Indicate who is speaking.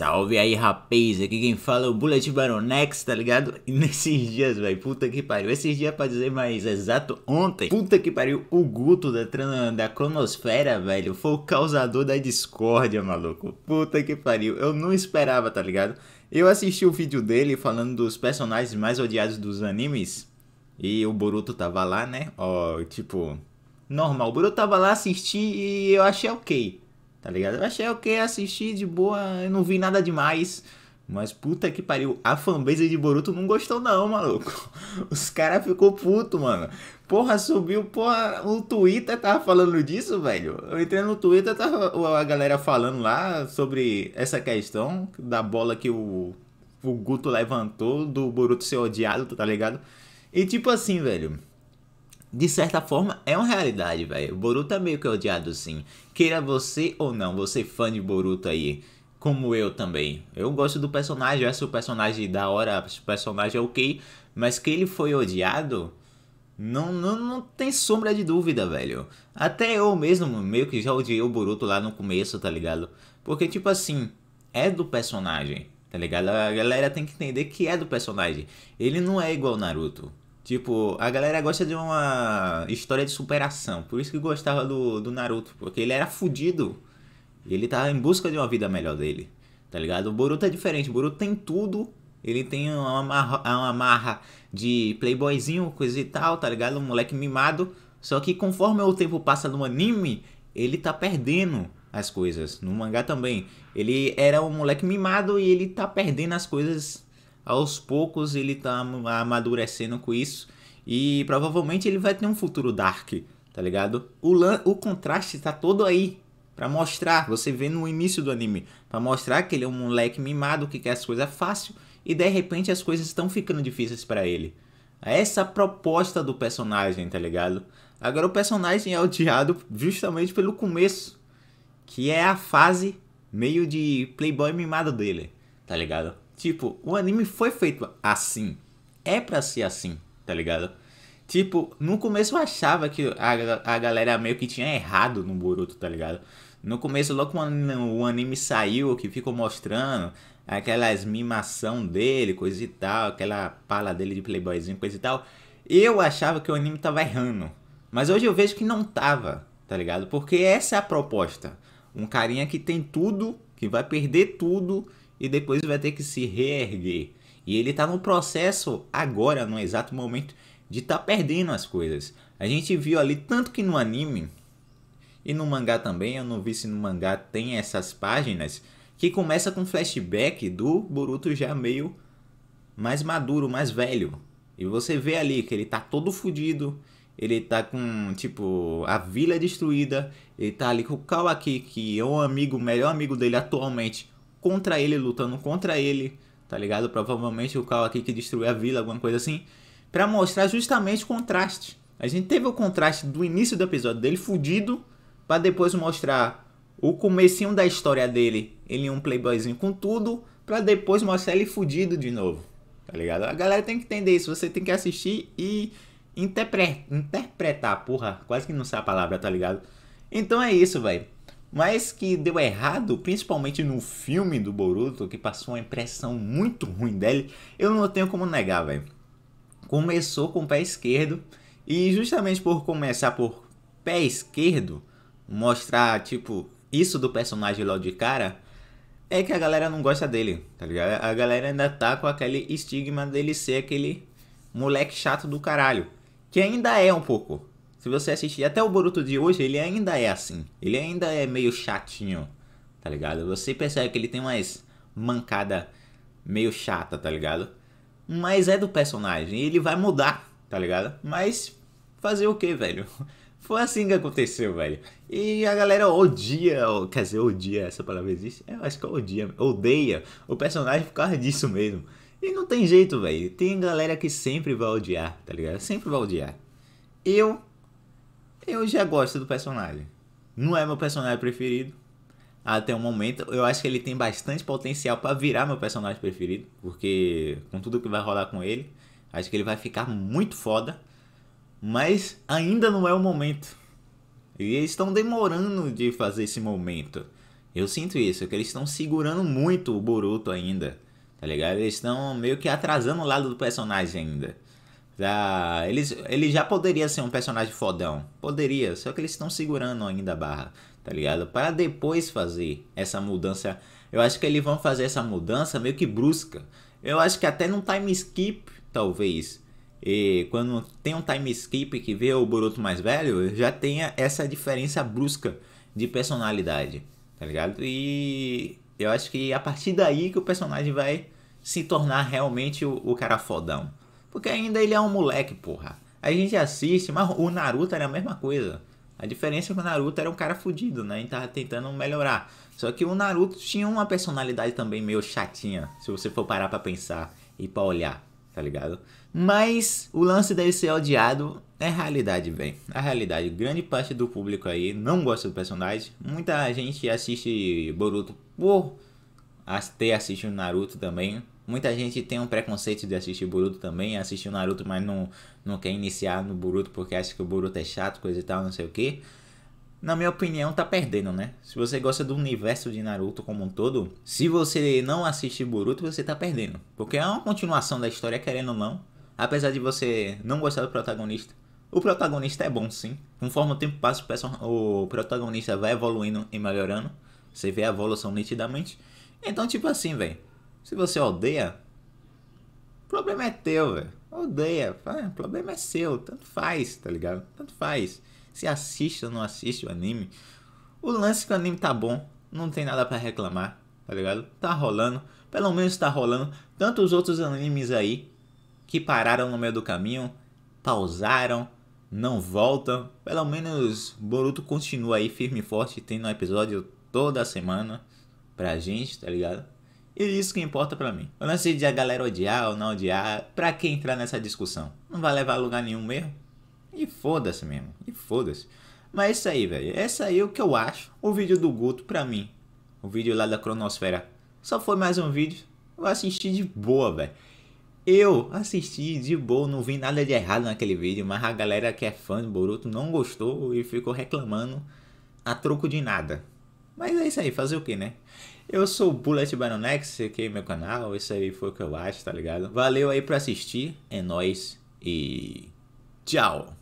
Speaker 1: Salve aí, rapaz! Aqui quem fala é o Bullet Baronex, tá ligado? E nesses dias, velho, puta que pariu. Esses dias, pra dizer mais exato, ontem, puta que pariu, o Guto da, da Cronosfera, velho, foi o causador da discórdia, maluco. Puta que pariu. Eu não esperava, tá ligado? Eu assisti o vídeo dele falando dos personagens mais odiados dos animes. E o Boruto tava lá, né? Ó, tipo, normal. O Boruto tava lá, assistir e eu achei ok tá ligado? Eu achei ok, assisti de boa, eu não vi nada demais. Mas puta que pariu, a fanbase de Boruto não gostou não, maluco. Os caras ficou puto, mano. Porra, subiu, porra, o Twitter tava falando disso, velho. Eu entrei no Twitter, tava a galera falando lá sobre essa questão da bola que o, o Guto levantou, do Boruto ser odiado, tá ligado? E tipo assim, velho, de certa forma, é uma realidade, velho. O Boruto é meio que odiado, sim. Queira você ou não, você é fã de Boruto aí, como eu também. Eu gosto do personagem, acho o personagem da hora, o personagem é ok, mas que ele foi odiado, não, não, não tem sombra de dúvida, velho. Até eu mesmo meio que já odiei o Boruto lá no começo, tá ligado? Porque, tipo assim, é do personagem, tá ligado? A galera tem que entender que é do personagem. Ele não é igual Naruto. Tipo, a galera gosta de uma história de superação. Por isso que gostava do, do Naruto. Porque ele era fudido. Ele tava tá em busca de uma vida melhor dele. Tá ligado? O Boruto é diferente. O Boruto tem tudo. Ele tem uma uma marra de playboyzinho, coisa e tal, tá ligado? Um moleque mimado. Só que conforme o tempo passa no anime, ele tá perdendo as coisas. No mangá também. Ele era um moleque mimado e ele tá perdendo as coisas aos poucos ele tá amadurecendo com isso e provavelmente ele vai ter um futuro dark, tá ligado? O, o contraste tá todo aí para mostrar, você vê no início do anime, para mostrar que ele é um moleque mimado que quer as coisas fácil e de repente as coisas estão ficando difíceis para ele. Essa proposta do personagem, tá ligado? Agora o personagem é odiado justamente pelo começo, que é a fase meio de playboy mimado dele, tá ligado? Tipo, o anime foi feito assim. É pra ser assim, tá ligado? Tipo, no começo eu achava que a, a galera meio que tinha errado no Boruto, tá ligado? No começo, logo quando o anime saiu, que ficou mostrando aquelas mimação dele, coisa e tal, aquela pala dele de playboyzinho, coisa e tal, eu achava que o anime tava errando. Mas hoje eu vejo que não tava, tá ligado? Porque essa é a proposta. Um carinha que tem tudo, que vai perder tudo, e depois vai ter que se reerguer. E ele está no processo agora, no exato momento, de estar tá perdendo as coisas. A gente viu ali tanto que no anime e no mangá também, eu não vi se no mangá tem essas páginas que começa com flashback do Boruto já meio mais maduro, mais velho. E você vê ali que ele tá todo fodido, ele tá com, tipo, a vila destruída, ele tá ali com o Kawaki, que é um amigo, o melhor amigo dele atualmente, contra ele, lutando contra ele, tá ligado? Provavelmente o carro aqui que destruiu a vila, alguma coisa assim, para mostrar justamente o contraste. A gente teve o contraste do início do episódio dele fudido, para depois mostrar o comecinho da história dele, ele um playboyzinho com tudo, para depois mostrar ele fudido de novo. Tá ligado? A galera tem que entender isso, você tem que assistir e interpre interpretar, porra, quase que não sei a palavra, tá ligado? Então é isso, velho mas que deu errado, principalmente no filme do Boruto, que passou uma impressão muito ruim dele, eu não tenho como negar, velho. Começou com o pé esquerdo, e justamente por começar por pé esquerdo, mostrar, tipo, isso do personagem logo de cara, é que a galera não gosta dele, tá ligado? A galera ainda tá com aquele estigma dele ser aquele moleque chato do caralho, que ainda é um pouco, se você assistir até o Boruto de hoje, ele ainda é assim. Ele ainda é meio chatinho, tá ligado? Você percebe que ele tem umas mancada meio chata, tá ligado? Mas é do personagem, e ele vai mudar, tá ligado? Mas fazer o que, velho? Foi assim que aconteceu, velho. E a galera odia, quer dizer, odia, essa palavra existe? Eu acho que odia, odeia o personagem por causa disso mesmo. E não tem jeito, velho. Tem galera que sempre vai odiar, tá ligado? Sempre vai odiar. Eu eu já gosto do personagem. Não é meu personagem preferido. Até o momento, eu acho que ele tem bastante potencial para virar meu personagem preferido, porque com tudo que vai rolar com ele, acho que ele vai ficar muito foda, mas ainda não é o momento. E eles estão demorando de fazer esse momento. Eu sinto isso, que eles estão segurando muito o Boruto ainda, tá ligado? Eles estão meio que atrasando o lado do personagem ainda. Já, ele já poderia ser um personagem fodão. Poderia, só que eles estão segurando ainda a barra, tá ligado? Para depois fazer essa mudança. Eu acho que eles vão fazer essa mudança meio que brusca. Eu acho que até num time skip, talvez. E quando tem um time skip que vê o Boruto mais velho, já tenha essa diferença brusca de personalidade, tá ligado? E eu acho que a partir daí que o personagem vai se tornar realmente o, o cara fodão. Porque ainda ele é um moleque, porra. A gente assiste, mas o Naruto era a mesma coisa. A diferença é que o Naruto era um cara fudido, né? E tava tentando melhorar. Só que o Naruto tinha uma personalidade também meio chatinha, se você for parar pra pensar e pra olhar, tá ligado? Mas o lance dele ser odiado é realidade, bem. A realidade. Grande parte do público aí não gosta do personagem. Muita gente assiste Boruto por ter assistido Naruto também. Muita gente tem um preconceito de assistir Boruto também, assistiu Naruto, mas não, não quer iniciar no Boruto porque acha que o Boruto é chato, coisa e tal, não sei o que. Na minha opinião, tá perdendo, né? Se você gosta do universo de Naruto como um todo, se você não assiste Boruto, você tá perdendo. Porque é uma continuação da história, querendo ou não. Apesar de você não gostar do protagonista, o protagonista é bom, sim. Conforme o tempo passa, o protagonista vai evoluindo e melhorando. Você vê a evolução nitidamente. Então, tipo assim, velho. Se você odeia, o problema é teu, velho. Odeia, ah, o problema é seu, tanto faz, tá ligado? Tanto faz. Se assiste ou não assiste o anime, o lance é que o anime tá bom, não tem nada para reclamar, tá ligado? Tá rolando, pelo menos tá rolando. Tantos outros animes aí que pararam no meio do caminho, pausaram, não voltam. Pelo menos Boruto continua aí firme e forte, tendo um episódio toda semana pra gente, tá ligado? E é isso que importa para mim. não sei de a galera odiar ou não odiar, pra que entrar nessa discussão? Não vai levar a lugar nenhum mesmo? E foda-se mesmo, e foda-se. Mas é isso aí, velho. É isso aí o que eu acho. O vídeo do Guto, pra mim, o vídeo lá da Cronosfera, só foi mais um vídeo. Eu assisti de boa, velho. Eu assisti de boa, não vi nada de errado naquele vídeo, mas a galera que é fã do Boruto não gostou e ficou reclamando a troco de nada. Mas é isso aí, fazer o que, né? Eu sou o Bullet Banonex, esse aqui é meu canal, isso aí foi o que eu acho, tá ligado? Valeu aí pra assistir, é nóis e tchau!